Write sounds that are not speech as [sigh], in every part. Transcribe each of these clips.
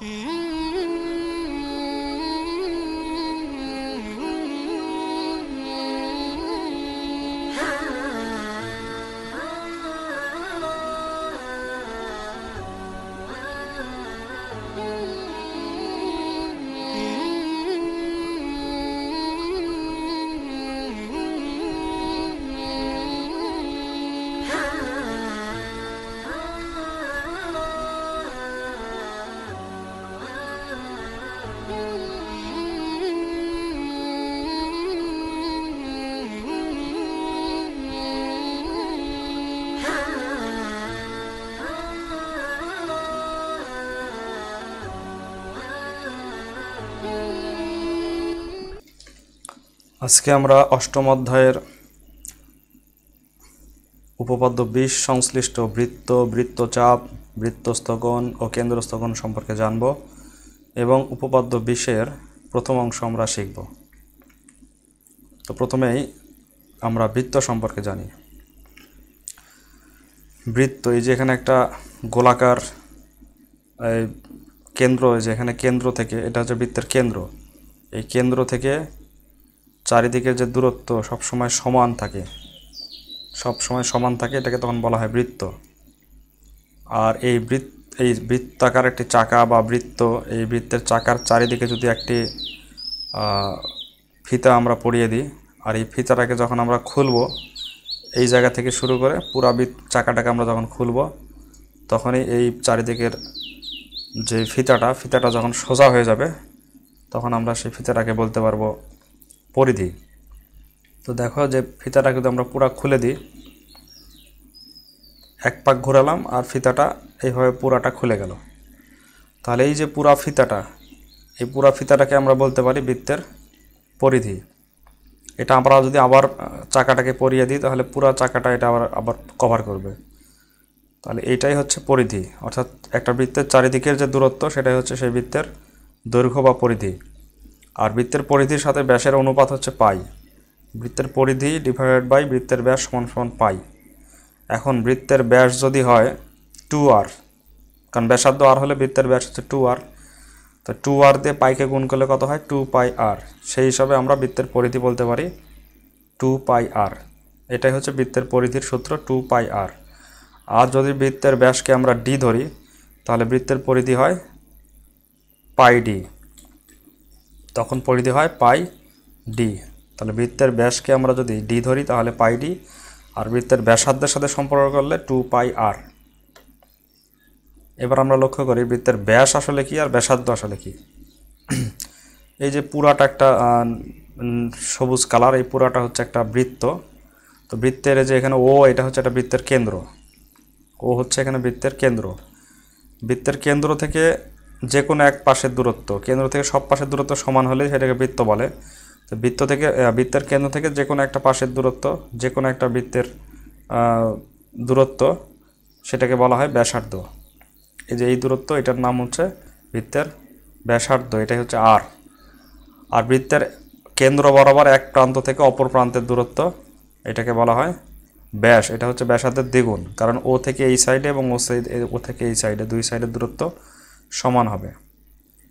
嗯。আজকে আমরা অষ্টম অধ্যায়ের উপপাদ্য বিশ সংশ্লিষ্ট বৃত্ত বৃত্তচাপ বৃত্তস্থগন ও কেন্দ্রস্থগন সম্পর্কে জানব এবং উপপাদ্য বিশের প্রথম অংশ আমরা শিখব তো প্রথমেই আমরা বৃত্ত সম্পর্কে জানি বৃত্ত এই যে এখানে একটা গোলাকার কেন্দ্র এই যে এখানে কেন্দ্র থেকে এটা হচ্ছে বৃত্তের কেন্দ্র এই কেন্দ্র থেকে চারিদিকের যে দূরত্ব সব সময় সমান থাকে সব সময় সমান থাকে এটাকে তখন বলা হয় বৃত্ত আর এই বৃত্ত এই বৃত্তাকার একটি চাকা বা বৃত্ত এই বৃত্তের চাকার চারিদিকে যদি একটি ফিতা আমরা পড়িয়ে দিই আর এই ফিতাটাকে যখন আমরা খুলব এই জায়গা থেকে শুরু করে পুরা চাকাটাকে আমরা যখন খুলব তখনই এই চারিদিকের যে ফিতাটা ফিতাটা যখন সোজা হয়ে যাবে তখন আমরা সেই ফিতাটাকে বলতে পারবো পরিধি তো দেখো যে ফিতাটা কিন্তু আমরা পুরা খুলে দিই এক পাক ঘোরালাম আর ফিতাটা এইভাবে পুরাটা খুলে গেল তাহলে এই যে পুরা ফিতাটা এই পুরা ফিতাটাকে আমরা বলতে পারি বৃত্তের পরিধি এটা আমরা যদি আবার চাকাটাকে পরিয়ে দিই তাহলে পুরা চাকাটা এটা আবার আবার কভার করবে তাহলে এইটাই হচ্ছে পরিধি অর্থাৎ একটা বৃত্তের চারিদিকের যে দূরত্ব সেটাই হচ্ছে সেই বৃত্তের দৈর্ঘ্য বা পরিধি আর বৃত্তের পরিধির সাথে ব্যাসের অনুপাত হচ্ছে পাই বৃত্তের পরিধি ডিভাইডেড বাই বৃত্তের ব্যাস সমান সমান পাই এখন বৃত্তের ব্যাস যদি হয় টু আর কারণ ব্যাসার্ধ আর হলে বৃত্তের ব্যাস হচ্ছে টু আর তো টু আর দিয়ে পাইকে গুণ করলে কত হয় টু পাই আর সেই হিসাবে আমরা বৃত্তের পরিধি বলতে পারি টু পাই আর এটাই হচ্ছে বৃত্তের পরিধির সূত্র টু পাই আর আর যদি বৃত্তের ব্যাসকে আমরা ডি ধরি তাহলে বৃত্তের পরিধি হয় পাই ডি তখন পরিধি হয় পাই ডি তাহলে বৃত্তের ব্যাসকে আমরা যদি ডি ধরি তাহলে পাই ডি আর বৃত্তের ব্যাসার্ধের সাথে সম্পর্ক করলে টু পাই আর এবার আমরা লক্ষ্য করি বৃত্তের ব্যাস আসলে কি আর ব্যাসার্ধ আসলে কি এই যে পুরাটা একটা সবুজ কালার এই পুরাটা হচ্ছে একটা বৃত্ত তো বৃত্তের যে এখানে ও এটা হচ্ছে একটা বৃত্তের কেন্দ্র ও হচ্ছে এখানে বৃত্তের কেন্দ্র বৃত্তের কেন্দ্র থেকে যে কোনো এক পাশের দূরত্ব কেন্দ্র থেকে সব পাশের দূরত্ব সমান হলে সেটাকে বৃত্ত বলে তো বৃত্ত থেকে বৃত্তের কেন্দ্র থেকে যে কোনো একটা পাশের দূরত্ব যে কোনো একটা বৃত্তের দূরত্ব সেটাকে বলা হয় ব্যাসার্ধ এই যে এই দূরত্ব এটার নাম হচ্ছে বৃত্তের ব্যাসার্ধ এটাই হচ্ছে আর আর বৃত্তের কেন্দ্র বরাবর এক প্রান্ত থেকে অপর প্রান্তের দূরত্ব এটাকে বলা হয় ব্যাস এটা হচ্ছে ব্যাসার্ধের দ্বিগুণ কারণ ও থেকে এই সাইডে এবং ও সাইড ও থেকে এই সাইডে দুই সাইডের দূরত্ব সমান হবে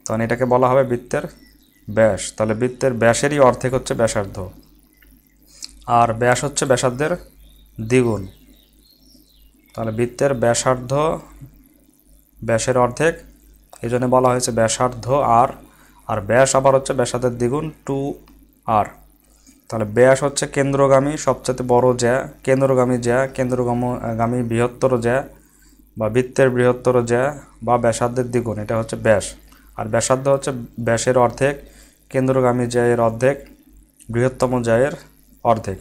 তখন এটাকে বলা হবে বৃত্তের ব্যাস তাহলে বৃত্তের ব্যাসেরই অর্ধেক হচ্ছে ব্যাসার্ধ আর ব্যাস হচ্ছে ব্যাসার্ধের দ্বিগুণ তাহলে বৃত্তের ব্যাসার্ধ ব্যাসের অর্ধেক এই জন্য বলা হয়েছে ব্যাসার্ধ আর আর ব্যাস আবার হচ্ছে ব্যাসার্ধের দ্বিগুণ টু আর তাহলে ব্যাস হচ্ছে কেন্দ্রগামী সবচেয়ে বড় জ্যা কেন্দ্রগামী জ্যা কেন্দ্রগামী বৃহত্তর জ্যা বা বৃত্তের বৃহত্তর যে বা ব্যাসার্ধের দ্বিগুণ এটা হচ্ছে ব্যাস আর ব্যাসার্ধ হচ্ছে ব্যাসের অর্ধেক কেন্দ্রগামী জ্যায়ের অর্ধেক বৃহত্তম জ্যায়ের অর্ধেক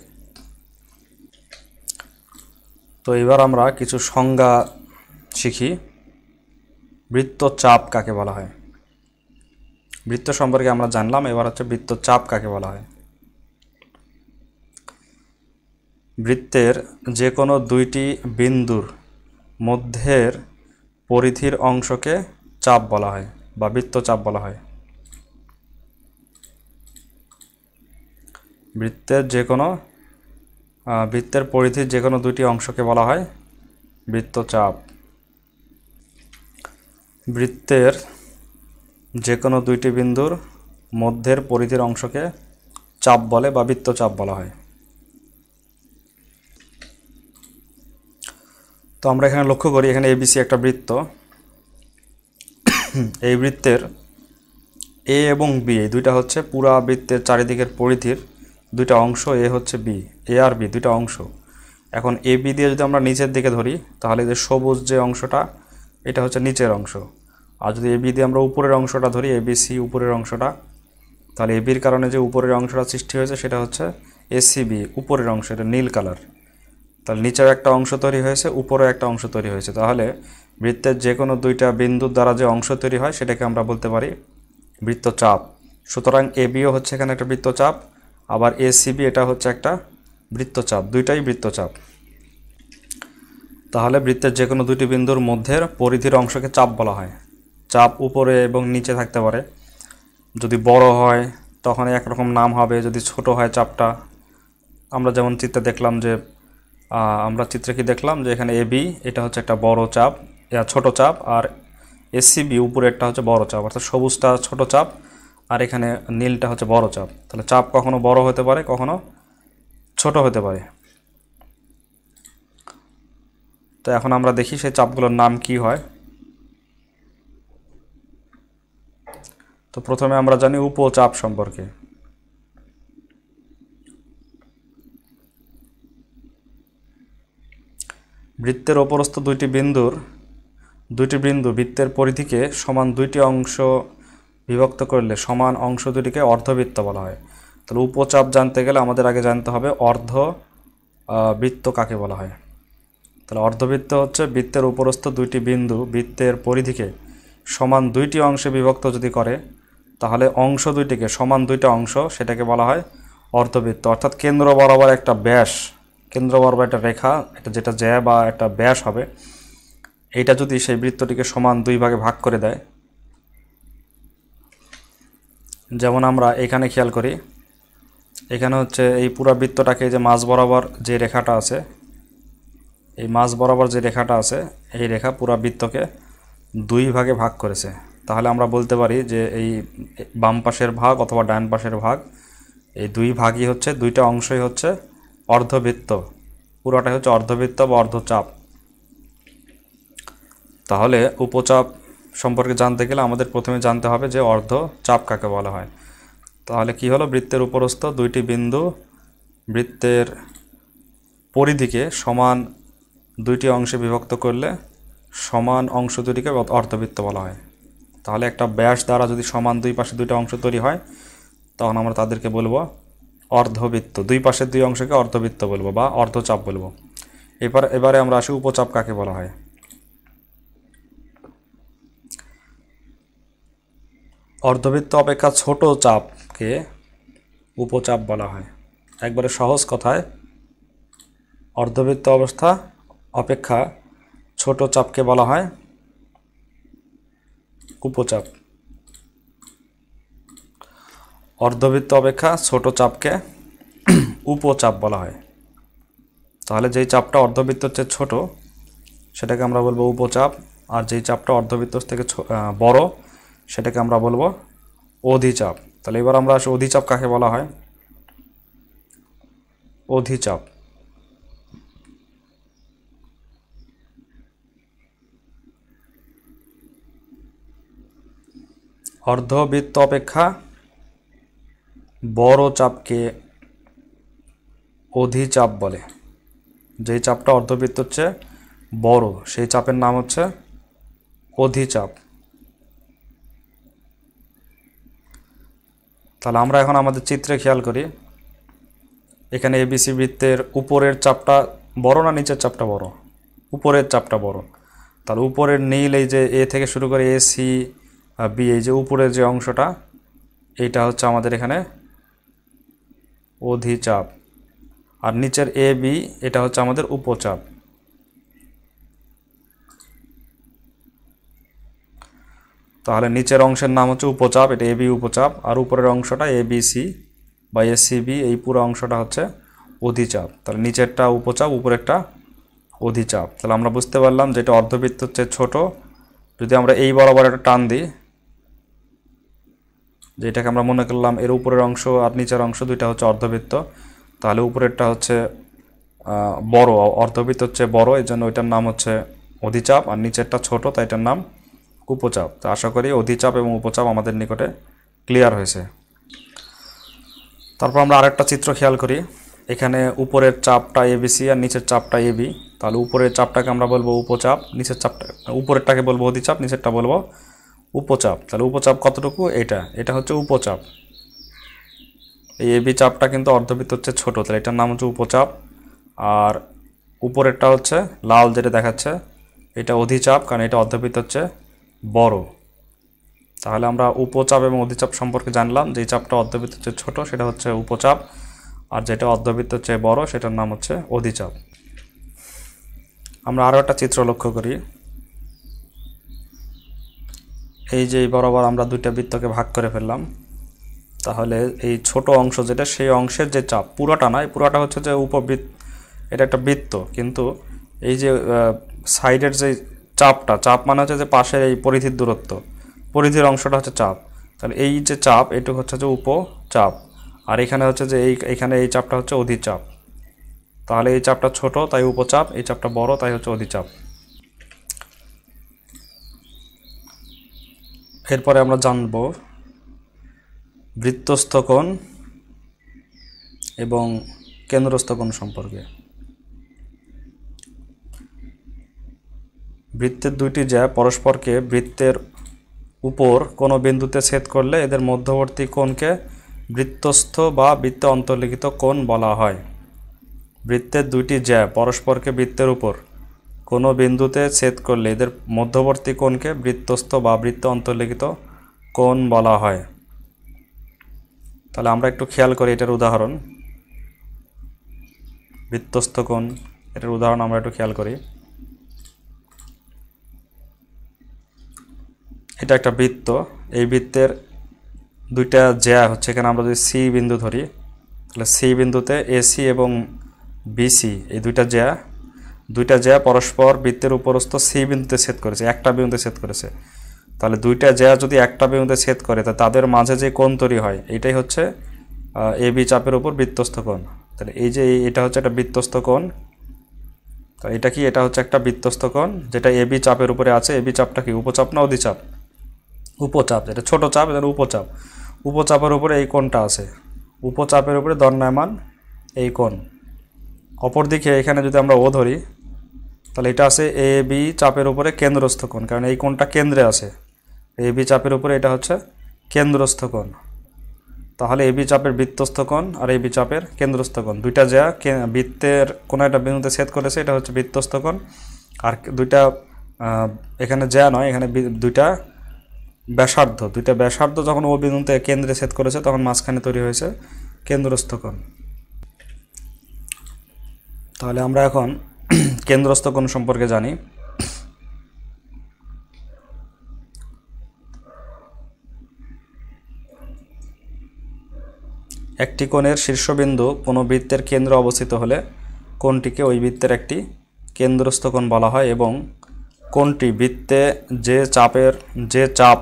তো এবার আমরা কিছু সংজ্ঞা শিখি বৃত্তচাপ কাকে বলা হয় বৃত্ত সম্পর্কে আমরা জানলাম এবার হচ্ছে বৃত্তচাপ কাকে বলা হয় বৃত্তের যে কোনো দুইটি বিন্দুর মধ্যের পরিধির অংশকে চাপ বলা হয় বা বৃত্তচাপ বলা হয় বৃত্তের যে কোনো বৃত্তের পরিধির যে কোনো দুটি অংশকে বলা হয় বৃত্তচাপ বৃত্তের যে কোনো দুইটি বিন্দুর মধ্যের পরিধির অংশকে চাপ বলে বা বৃত্তচাপ বলা হয় তো আমরা এখানে লক্ষ্য করি এখানে এবিসি একটা বৃত্ত এই বৃত্তের এ এবং বি এই দুইটা হচ্ছে পুরা বৃত্তের চারিদিকের পরিধির দুইটা অংশ এ হচ্ছে বি এ আর বি দুইটা অংশ এখন এ বি দিয়ে যদি আমরা নিচের দিকে ধরি তাহলে যে সবুজ যে অংশটা এটা হচ্ছে নিচের অংশ আর যদি এ বি দিয়ে আমরা উপরের অংশটা ধরি এ বি সি উপরের অংশটা তাহলে এ বির কারণে যে উপরের অংশটা সৃষ্টি হয়েছে সেটা হচ্ছে এসিবি উপরের অংশ এটা নীল কালার তাহলে নিচেও একটা অংশ তৈরি হয়েছে উপরেও একটা অংশ তৈরি হয়েছে তাহলে বৃত্তের যে কোনো দুইটা বিন্দুর দ্বারা যে অংশ তৈরি হয় সেটাকে আমরা বলতে পারি বৃত্তচাপ সুতরাং এ বিও হচ্ছে এখানে একটা বৃত্তচাপ আবার এসিবি এটা হচ্ছে একটা বৃত্তচাপ দুইটাই বৃত্তচাপ তাহলে বৃত্তের যে কোনো দুইটি বিন্দুর মধ্যের পরিধির অংশকে চাপ বলা হয় চাপ উপরে এবং নিচে থাকতে পারে যদি বড় হয় তখন একরকম নাম হবে যদি ছোট হয় চাপটা আমরা যেমন চিত্রে দেখলাম যে আমরা চিত্রে কি দেখলাম যে এখানে এবি এটা হচ্ছে একটা বড় চাপ ছোট চাপ আর এসসিবি উপরেরটা হচ্ছে বড় চাপ অর্থাৎ সবুজটা ছোট চাপ আর এখানে নীলটা হচ্ছে বড় চাপ তাহলে চাপ কখনো বড় হতে পারে কখনো ছোট হতে পারে তো এখন আমরা দেখি সেই চাপগুলোর নাম কি হয় তো প্রথমে আমরা জানি উপচাপ সম্পর্কে বৃত্তের অপরস্থ দুইটি বিন্দুর দুইটি বিন্দু বৃত্তের পরিধিকে সমান দুইটি অংশ বিভক্ত করলে সমান অংশ দুটিকে অর্ধবৃত্ত বলা হয় তাহলে উপচাপ জানতে গেলে আমাদের আগে জানতে হবে অর্ধ বৃত্ত কাকে বলা হয় তাহলে অর্ধবৃত্ত হচ্ছে বৃত্তের উপরস্থ দুইটি বিন্দু বৃত্তের পরিধিকে সমান দুইটি অংশে বিভক্ত যদি করে তাহলে অংশ দুইটিকে সমান দুইটা অংশ সেটাকে বলা হয় অর্ধবৃত্ত অর্থাৎ কেন্দ্র বরাবর একটা ব্যাস কেন্দ্র একটা রেখা এটা যেটা জ্যা বা একটা ব্যাস হবে এইটা যদি সেই বৃত্তটিকে সমান দুই ভাগে ভাগ করে দেয় যেমন আমরা এখানে খেয়াল করি এখানে হচ্ছে এই পুরা বৃত্তটাকে যে মাছ বরাবর যে রেখাটা আছে এই মাছ বরাবর যে রেখাটা আছে এই রেখা পুরা বৃত্তকে দুই ভাগে ভাগ করেছে তাহলে আমরা বলতে পারি যে এই বাম পাশের ভাগ অথবা ডান পাশের ভাগ এই দুই ভাগই হচ্ছে দুইটা অংশই হচ্ছে অর্ধবৃত্ত পুরোটাই হচ্ছে অর্ধবৃত্ত বা অর্ধচাপ তাহলে উপচাপ সম্পর্কে জানতে গেলে আমাদের প্রথমে জানতে হবে যে অর্ধচাপ কাকে বলা হয় তাহলে কি হলো বৃত্তের উপরস্থ দুইটি বিন্দু বৃত্তের পরিধিকে সমান দুইটি অংশে বিভক্ত করলে সমান অংশ দুটিকে অর্ধবৃত্ত বলা হয় তাহলে একটা ব্যাস দ্বারা যদি সমান দুই পাশে দুইটা অংশ তৈরি হয় তখন আমরা তাদেরকে বলবো অর্ধবৃত্ত দুই পাশের দুই অংশকে অর্ধবৃত্ত বলবো বা অর্ধচাপ বলবো এবার এবারে আমরা আসি উপচাপ কাকে বলা হয় অর্ধবৃত্ত অপেক্ষা ছোট চাপকে উপচাপ বলা হয় একবারে সহজ কথায় অর্ধবৃত্ত অবস্থা অপেক্ষা ছোট চাপকে বলা হয় উপচাপ অর্ধবৃত্ত অপেক্ষা ছোট চাপকে উপচাপ বলা হয় তাহলে যেই চাপটা অর্ধবৃত্তর চেয়ে ছোট সেটাকে আমরা বলবো উপচাপ আর যেই চাপটা অর্ধবৃত্ত থেকে বড় সেটাকে আমরা বলবো অধিচাপ তাহলে এবার আমরা আসি অধিচাপ কাকে বলা হয় অধিচাপ অর্ধবৃত্ত অপেক্ষা বড় চাপকে অধিচাপ বলে যেই চাপটা অর্ধবৃত্ত হচ্ছে বড় সেই চাপের নাম হচ্ছে অধিচাপ তাহলে আমরা এখন আমাদের চিত্রে খেয়াল করি এখানে এবিসি বৃত্তের উপরের চাপটা বড় না নিচের চাপটা বড় উপরের চাপটা বড় তাহলে উপরের নীল এই যে এ থেকে শুরু করে এ সি বি এই যে উপরের যে অংশটা এইটা হচ্ছে আমাদের এখানে অধিচাপ আর নিচের এ বি এটা হচ্ছে আমাদের উপচাপ তাহলে নিচের অংশের নাম হচ্ছে উপচাপ এটা এবি উপচাপ আর উপরের অংশটা এবিসি বা এসিবি এই পুরো অংশটা হচ্ছে অধিচাপ তাহলে নিচেরটা উপচাপ উপরেরটা অধিচাপ তাহলে আমরা বুঝতে পারলাম যে এটা অর্ধবৃত্ত হচ্ছে ছোট যদি আমরা এই বরাবর একটা টান দিই যে এটাকে আমরা মনে করলাম এর উপরের অংশ আর নিচের অংশ দুইটা হচ্ছে অর্ধবৃত্ত তাহলে উপরেরটা হচ্ছে বড় অর্ধবৃত্ত হচ্ছে বড় এই জন্য ওইটার নাম হচ্ছে অধিচাপ আর নিচেরটা ছোট তাই এটার নাম উপচাপ তো আশা করি অধিচাপ এবং উপচাপ আমাদের নিকটে ক্লিয়ার হয়েছে তারপর আমরা আরেকটা চিত্র খেয়াল করি এখানে উপরের চাপটা এবিসি আর নিচের চাপটা এবি তাহলে উপরের চাপটাকে আমরা বলবো উপচাপ নিচের চাপটা উপরেরটাকে বলবো অধিচাপ নিচেরটা বলবো উপচাপ তাহলে উপচাপ কতটুকু এটা এটা হচ্ছে উপচাপ এই এবি চাপটা কিন্তু অর্ধবৃত্ত হচ্ছে ছোট তাহলে এটার নাম হচ্ছে উপচাপ আর উপরেরটা হচ্ছে লাল যেটা দেখাচ্ছে এটা অধিচাপ কারণ এটা অর্ধবৃত্ত হচ্ছে বড় তাহলে আমরা উপচাপ এবং অধিচাপ সম্পর্কে জানলাম যে চাপটা অর্ধবৃত্ত হচ্ছে ছোট সেটা হচ্ছে উপচাপ আর যেটা অর্ধবৃত্ত হচ্ছে বড় সেটার নাম হচ্ছে অধিচাপ আমরা আরও একটা চিত্র লক্ষ্য করি এই যে বরাবর আমরা দুইটা বৃত্তকে ভাগ করে ফেললাম তাহলে এই ছোট অংশ যেটা সেই অংশের যে চাপ পুরোটা নয় পুরোটা হচ্ছে যে উপবৃত্ত এটা একটা বৃত্ত কিন্তু এই যে সাইডের যে চাপটা চাপ মানে হচ্ছে যে পাশের এই পরিধির দূরত্ব পরিধির অংশটা হচ্ছে চাপ তাহলে এই যে চাপ এটুকু হচ্ছে যে উপচাপ আর এখানে হচ্ছে যে এই এখানে এই চাপটা হচ্ছে অধিচাপ তাহলে এই চাপটা ছোট তাই উপচাপ এই চাপটা বড় তাই হচ্ছে অধিচাপ এরপরে আমরা জানব বৃত্তস্থ কোণ এবং কেন্দ্রস্থ কোণ সম্পর্কে বৃত্তের দুইটি যা পরস্পরকে বৃত্তের উপর কোনো বিন্দুতে ছেদ করলে এদের মধ্যবর্তী কোণকে বৃত্তস্থ বা বৃত্তে অন্তর্লিখিত কোণ বলা হয় বৃত্তের দুইটি জ্যা পরস্পরকে বৃত্তের উপর কোনো বিন্দুতে ছেদ করলে এদের মধ্যবর্তী কোণকে বৃত্তস্থ বা বৃত্ত অন্তর্লিখিত কোণ বলা হয় তাহলে আমরা একটু খেয়াল করি এটার উদাহরণ বৃত্তস্থ কোণ এটার উদাহরণ আমরা একটু খেয়াল করি এটা একটা বৃত্ত এই বৃত্তের দুইটা জ্যা হচ্ছে এখানে আমরা যদি সি বিন্দু ধরি তাহলে সি বিন্দুতে এসি এবং বিসি এই দুইটা জ্যা দুইটা জ্যা পরস্পর বৃত্তের উপরস্থ সি বিন্দুতে ছেদ করেছে একটা বিন্দুতে ছেদ করেছে তাহলে দুইটা জ্যা যদি একটা বিন্দুতে ছেদ করে তা তাদের মাঝে যে কোণ তৈরি হয় এটাই হচ্ছে এ বি চাপের উপর বৃত্তস্থ কোণ তাহলে এই যে এটা হচ্ছে একটা বৃত্তস্থ কোণ তো এটা কি এটা হচ্ছে একটা বৃত্তস্থ কোণ যেটা এ বি চাপের উপরে আছে এ বি চাপটা কি উপচাপ না অধিচাপ উপচাপ এটা ছোট চাপ এটা উপচাপ উপচাপের উপরে এই কোণটা আছে উপচাপের উপরে দণ্ডায়মান এই কোণ অপরদিকে এখানে যদি আমরা ও ধরি তাহলে এটা আছে এ বি চাপের উপরে কেন্দ্রস্থ কোণ কারণ এই কোণটা কেন্দ্রে আছে এ বি চাপের উপরে এটা হচ্ছে কেন্দ্রস্থ কোণ তাহলে বি চাপের বৃত্তস্থ কোণ আর এবি চাপের কেন্দ্রস্থ কোণ দুইটা যা বৃত্তের কোনো একটা বিন্দুতে ছেদ করেছে এটা হচ্ছে বৃত্তস্থ কোণ আর দুইটা এখানে যা নয় এখানে দুইটা ব্যাসার্ধ দুইটা ব্যাসার্ধ যখন ও বিন্দুতে কেন্দ্রে ছেদ করেছে তখন মাঝখানে তৈরি হয়েছে কেন্দ্রস্থ কোণ তাহলে আমরা এখন [clears throat] কেন্দ্রস্থ কোন সম্পর্কে জানি একটি কোণের শীর্ষবিন্দু কোনো বৃত্তের কেন্দ্র অবস্থিত হলে কোণটিকে ওই বৃত্তের একটি কেন্দ্রস্থ কোণ বলা হয় এবং কোনটি বৃত্তে যে চাপের যে চাপ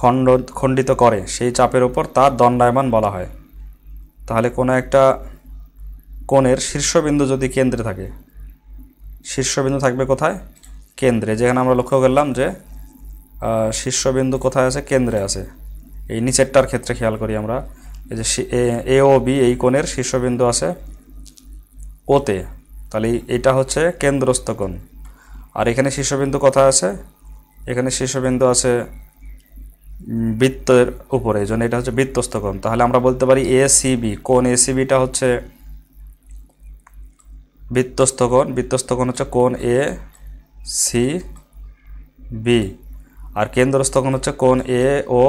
খণ্ড খণ্ডিত করে সেই চাপের উপর তার দণ্ডায়মান বলা হয় তাহলে কোনো একটা কোণের শীর্ষবিন্দু যদি কেন্দ্রে থাকে শীর্ষবিন্দু থাকবে কোথায় কেন্দ্রে যেখানে আমরা লক্ষ্য করলাম যে শীর্ষবিন্দু কোথায় আছে কেন্দ্রে আছে এই নিচেরটার ক্ষেত্রে খেয়াল করি আমরা এই যে এ ও বি এই কোণের শীর্ষবিন্দু আছে ওতে তাহলে এটা হচ্ছে কেন্দ্রস্থ কোণ আর এখানে শীর্ষবিন্দু কোথায় আছে এখানে শীর্ষবিন্দু আছে বৃত্তের উপরে এই জন্য এটা হচ্ছে বৃত্তস্থ কোণ তাহলে আমরা বলতে পারি এ সিবি কোণ এ সিবিটা হচ্ছে বৃত্তস্থকোণ বৃত্তস্থকোণ হচ্ছে কোণ এ সি বি আর কেন্দ্রস্থকন হচ্ছে কোণ এ ও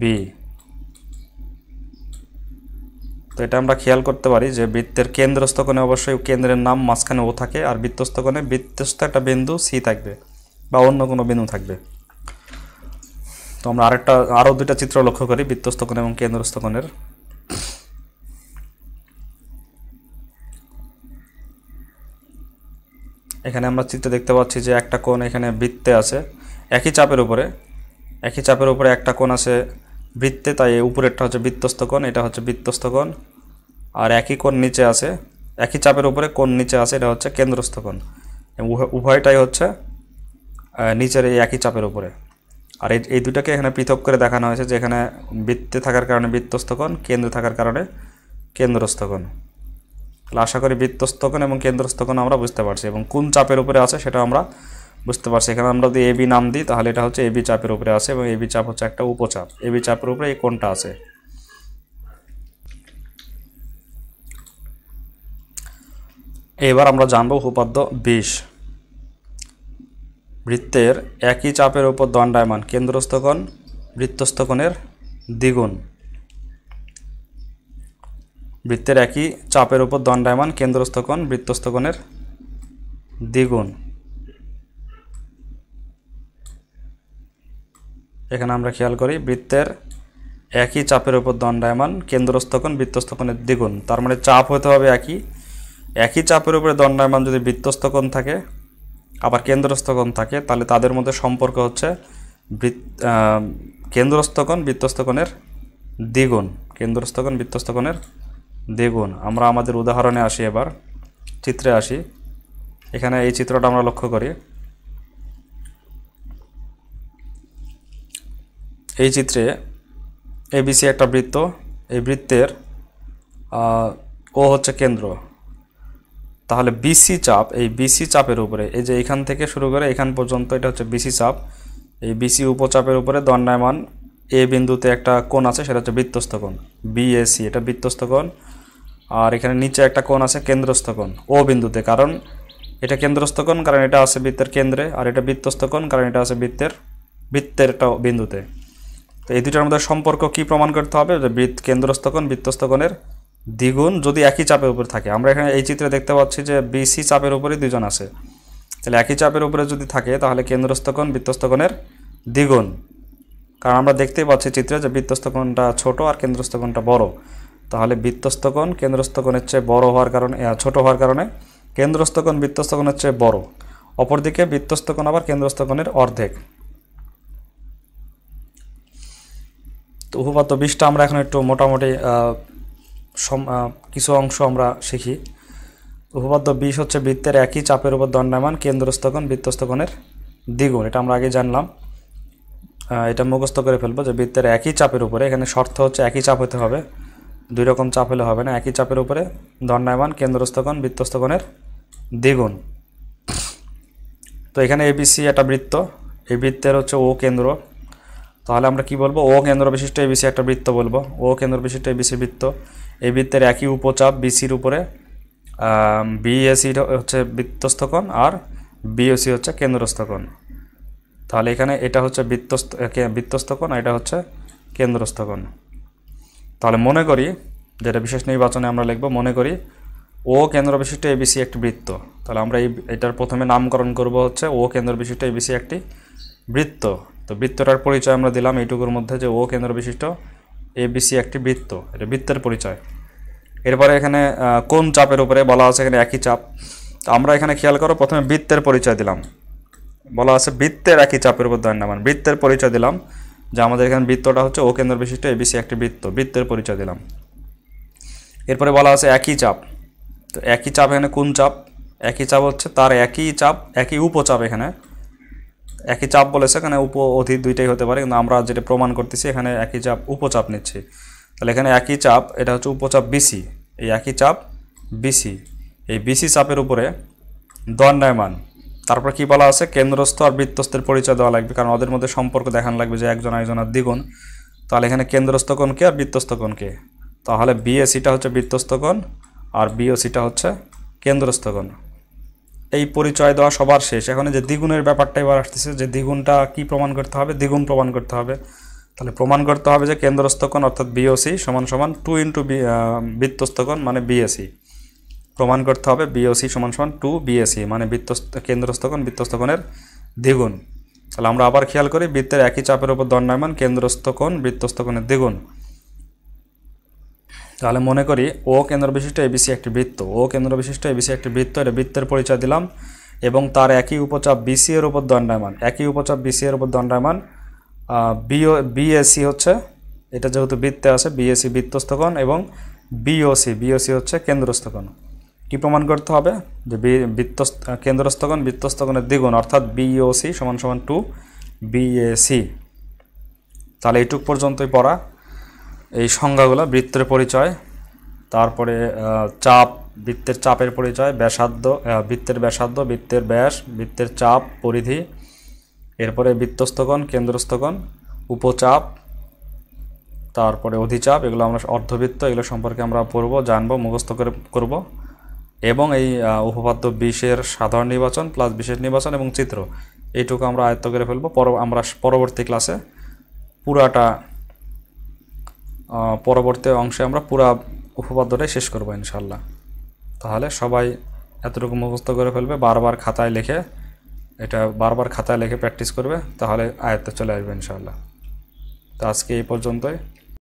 বি তো এটা আমরা খেয়াল করতে পারি যে বৃত্তের কেন্দ্রস্থকোণে অবশ্যই কেন্দ্রের নাম মাঝখানে ও থাকে আর বৃত্তস্থকোণে বৃত্তস্থ একটা বিন্দু সি থাকবে বা অন্য কোনো বিন্দু থাকবে তো আমরা আরেকটা আরও দুইটা চিত্র লক্ষ্য করি বৃত্তস্থকোণ এবং কেন্দ্রস্থকোণের এখানে আমরা চিত্রে দেখতে পাচ্ছি যে একটা কোণ এখানে বৃত্তে আছে একই চাপের উপরে একই চাপের উপরে একটা কোণ আছে বৃত্তে তাই উপরেরটা হচ্ছে বৃত্তস্থ কোণ এটা হচ্ছে বৃত্তস্থ কোণ আর একই কোণ নিচে আছে একই চাপের উপরে কোণ নিচে আছে এটা হচ্ছে কেন্দ্রস্থ কোণ উভয়টাই হচ্ছে নিচের এই একই চাপের উপরে আর এই এই দুটাকে এখানে পৃথক করে দেখানো হয়েছে যে এখানে বৃত্তে থাকার কারণে বৃত্তস্থ কোণ কেন্দ্রে থাকার কারণে কেন্দ্রস্থ কোণ তাহলে আশা করি বৃত্তস্থকন এবং কেন্দ্রস্থকন আমরা বুঝতে পারছি এবং কোন চাপের উপরে আছে সেটা আমরা বুঝতে পারছি এখানে আমরা যদি এবি নাম দিই তাহলে এটা হচ্ছে এবি চাপের উপরে আছে এবং এবি চাপ হচ্ছে একটা উপচাপ এবি চাপের উপরে এই কোনটা আছে এবার আমরা জানব উপপাদ্য বিশ বৃত্তের একই চাপের উপর দণ্ডায়মান কেন্দ্রস্থকন বৃত্তস্থকনের দ্বিগুণ বৃত্তের একই চাপের উপর দণ্ডায়মান কেন্দ্রস্থকোণ বৃত্তস্থকোণের দ্বিগুণ এখানে আমরা খেয়াল করি বৃত্তের একই চাপের উপর দণ্ডায়মান কেন্দ্রস্থকোণ বৃত্তস্থকোণের দ্বিগুণ তার মানে চাপ হতে হবে একই একই চাপের উপরে দণ্ডায়মান যদি বৃত্তস্থকোণ থাকে আবার কেন্দ্রস্থকোণ থাকে তাহলে তাদের মধ্যে সম্পর্ক হচ্ছে বৃত্ত কেন্দ্রস্থকোণ বৃত্তস্থকোণের দ্বিগুণ কেন্দ্রস্থকোণ বৃত্তস্থকোণের দেখুন আমরা আমাদের উদাহরণে আসি এবার চিত্রে আসি এখানে এই চিত্রটা আমরা লক্ষ্য করি এই চিত্রে এবিসি একটা বৃত্ত এই বৃত্তের ও হচ্ছে কেন্দ্র তাহলে বিসি চাপ এই বিসি চাপের উপরে এই যে এখান থেকে শুরু করে এখান পর্যন্ত এটা হচ্ছে বিসি চাপ এই বিসি উপচাপের উপরে দণ্ডায়মান এ বিন্দুতে একটা কোণ আছে সেটা হচ্ছে বৃত্তস্থ কোণ বিএসি এটা বৃত্তস্থ কোণ আর এখানে নিচে একটা কোণ আছে কেন্দ্রস্থ কোণ ও বিন্দুতে কারণ এটা কেন্দ্রস্থ কোণ কারণ এটা আছে বৃত্তের কেন্দ্রে আর এটা বৃত্তস্থ কোণ কারণ এটা আছে বৃত্তের একটা বিন্দুতে তো এই দুটার মধ্যে সম্পর্ক কি প্রমাণ করতে হবে যে বৃত্ত কেন্দ্রস্থ কোণ বৃত্তস্থ কোণের দ্বিগুণ যদি একই চাপের উপরে থাকে আমরা এখানে এই চিত্রে দেখতে পাচ্ছি যে বিসি চাপের উপরে দুজন আছে তাহলে একই চাপের উপরে যদি থাকে তাহলে কেন্দ্রস্থ কোণ বৃত্তস্থ কোণের দ্বিগুণ কারণ আমরা দেখতেই পাচ্ছি চিত্রে যে বৃত্তস্থ কোণটা ছোটো আর কেন্দ্রস্থ কোণটা বড় তাহলে বৃত্তস্থকোণ কেন্দ্রস্থকনের চেয়ে বড় হওয়ার কারণে ছোট হওয়ার কারণে কেন্দ্রস্থকন বৃত্তস্থকনের চেয়ে বড় অপরদিকে বৃত্তস্থকন আবার কেন্দ্রস্থকনের অর্ধেক তো উপপাদ্য বিষটা আমরা এখন একটু মোটামুটি কিছু অংশ আমরা শিখি উপপাদ্য বিষ হচ্ছে বৃত্তের একই চাপের উপর দণ্ডায়মান কেন্দ্রস্থকন বৃত্তস্থকনের দ্বিগুণ এটা আমরা আগে জানলাম এটা মুখস্থ করে ফেলবো যে বৃত্তের একই চাপের উপরে এখানে শর্ত হচ্ছে একই চাপ হতে হবে দুই রকম চাপ হলে হবে না একই চাপের উপরে দণ্ডায়মান কেন্দ্রস্থকোণ বৃত্তস্থকোণের দ্বিগুণ তো এখানে এবিসি একটা বৃত্ত এই বৃত্তের হচ্ছে ও কেন্দ্র তাহলে আমরা কি বলবো ও কেন্দ্র বিশিষ্ট এবিসি একটা বৃত্ত বলবো ও কেন্দ্র বিশিষ্ট এবিসি বৃত্ত এই বৃত্তের একই উপচাপ বিসির উপরে বিএসি হচ্ছে বৃত্তস্থকোণ আর বিওসি হচ্ছে কেন্দ্রস্থকোণ তাহলে এখানে এটা হচ্ছে বৃত্তস্থ বৃত্তস্থকোণ এটা হচ্ছে কেন্দ্রস্থকোণ তাহলে মনে করি যেটা বিশেষ নির্বাচনে আমরা লিখব মনে করি ও কেন্দ্র বিশিষ্ট এবিসি একটি বৃত্ত তাহলে আমরা এই এটার প্রথমে নামকরণ করব হচ্ছে ও কেন্দ্র বিশিষ্ট এবিসি একটি বৃত্ত তো বৃত্তটার পরিচয় আমরা দিলাম এইটুকুর মধ্যে যে ও কেন্দ্র বিশিষ্ট এবিসি একটি বৃত্ত এটা বৃত্তের পরিচয় এরপরে এখানে কোন চাপের উপরে বলা আছে এখানে একই চাপ আমরা এখানে খেয়াল করো প্রথমে বৃত্তের পরিচয় দিলাম বলা আছে বৃত্তের একই চাপের উপর দণ্ডামান বৃত্তের পরিচয় দিলাম যা আমাদের এখানে বৃত্তটা হচ্ছে ও কেন্দ্র বিশিষ্ট এবিসি একটি বৃত্ত বৃত্তের পরিচয় দিলাম এরপরে বলা আছে একই চাপ তো একই চাপ এখানে কোন চাপ একই চাপ হচ্ছে তার একই চাপ একই উপচাপ এখানে একই চাপ বলেছে এখানে উপ অধি দুইটাই হতে পারে কিন্তু আমরা যেটা প্রমাণ করতেছি এখানে একই চাপ উপচাপ নিচ্ছি তাহলে এখানে একই চাপ এটা হচ্ছে উপচাপ বিসি এই একই চাপ বিসি এই বিসি চাপের উপরে দণ্ডায়মান তারপর কি বলা আছে কেন্দ্রস্থ আর বৃত্তস্থের পরিচয় দেওয়া লাগবে কারণ ওদের মধ্যে সম্পর্ক দেখানো লাগবে যে একজন একজনের দ্বিগুণ তাহলে এখানে কেন্দ্রস্থ কে আর বৃত্তস্থ কে তাহলে বিএসিটা হচ্ছে বৃত্তস্থ কোন আর বিওসিটা হচ্ছে কেন্দ্রস্থ কোন এই পরিচয় দেওয়া সবার শেষ এখন যে দ্বিগুণের ব্যাপারটা এবার আসতেছে যে দ্বিগুণটা কি প্রমাণ করতে হবে দ্বিগুণ প্রমাণ করতে হবে তাহলে প্রমাণ করতে হবে যে কেন্দ্রস্থ কোন অর্থাৎ বিওসি সমান সমান টু ইন্টু বৃত্তস্থ কোন মানে বিএসি প্রমাণ করতে হবে বিওসি সমান সমান টু বিএসি মানে বৃত্তস্থ কেন্দ্রস্থকোণ বৃত্তস্থকোণের দ্বিগুণ তাহলে আমরা আবার খেয়াল করি বৃত্তের একই চাপের উপর দণ্ডায়মান কেন্দ্রস্থকোণ বৃত্তস্থকোণের দ্বিগুণ তাহলে মনে করি ও কেন্দ্রবিশিষ্ট এবিসি একটি বৃত্ত ও কেন্দ্রবিশিষ্ট এবিসি একটি বৃত্ত এটা বৃত্তের পরিচয় দিলাম এবং তার একই উপচাপ বিসি এর উপর দণ্ডায়মান একই উপচাপ বিসি এর উপর দণ্ডায়মান বিও বিএসি হচ্ছে এটা যেহেতু বৃত্তে আছে বিএসি বৃত্তস্থকোণ এবং বিওসি বিওসি হচ্ছে কেন্দ্রস্থকোণ কি প্রমাণ করতে হবে যে বৃত্ত কেন্দ্রস্থগণ বৃত্তস্থগণের দ্বিগুণ অর্থাৎ সি e, সমান সমান টু বিএসি তাহলে এইটুক পর্যন্তই পড়া এই সংজ্ঞাগুলো বৃত্তের পরিচয় তারপরে চাপ বৃত্তের চাপের পরিচয় ব্যাসাদ্য বৃত্তের ব্যাসাদ্য বৃত্তের ব্যাস বৃত্তের চাপ পরিধি এরপরে বৃত্তস্থকন কেন্দ্রস্থগণ উপচাপ তারপরে অধিচাপ এগুলো আমরা অর্ধবৃত্ত এগুলো সম্পর্কে আমরা পড়ব জানবো মুখস্থ করে করবো এবং এই উপপাদ্য বিশের সাধারণ নির্বাচন প্লাস বিশেষ নির্বাচন এবং চিত্র এইটুকু আমরা আয়ত্ত করে ফেলবো পর আমরা পরবর্তী ক্লাসে পুরাটা পরবর্তী অংশে আমরা পুরা উপপাদ্যটাই শেষ করবো ইনশাল্লাহ তাহলে সবাই এতটুকু মুখস্থ করে ফেলবে বারবার খাতায় লিখে এটা বারবার খাতায় লিখে প্র্যাকটিস করবে তাহলে আয়ত্ত চলে আসবে ইনশাল্লাহ তো আজকে এই পর্যন্তই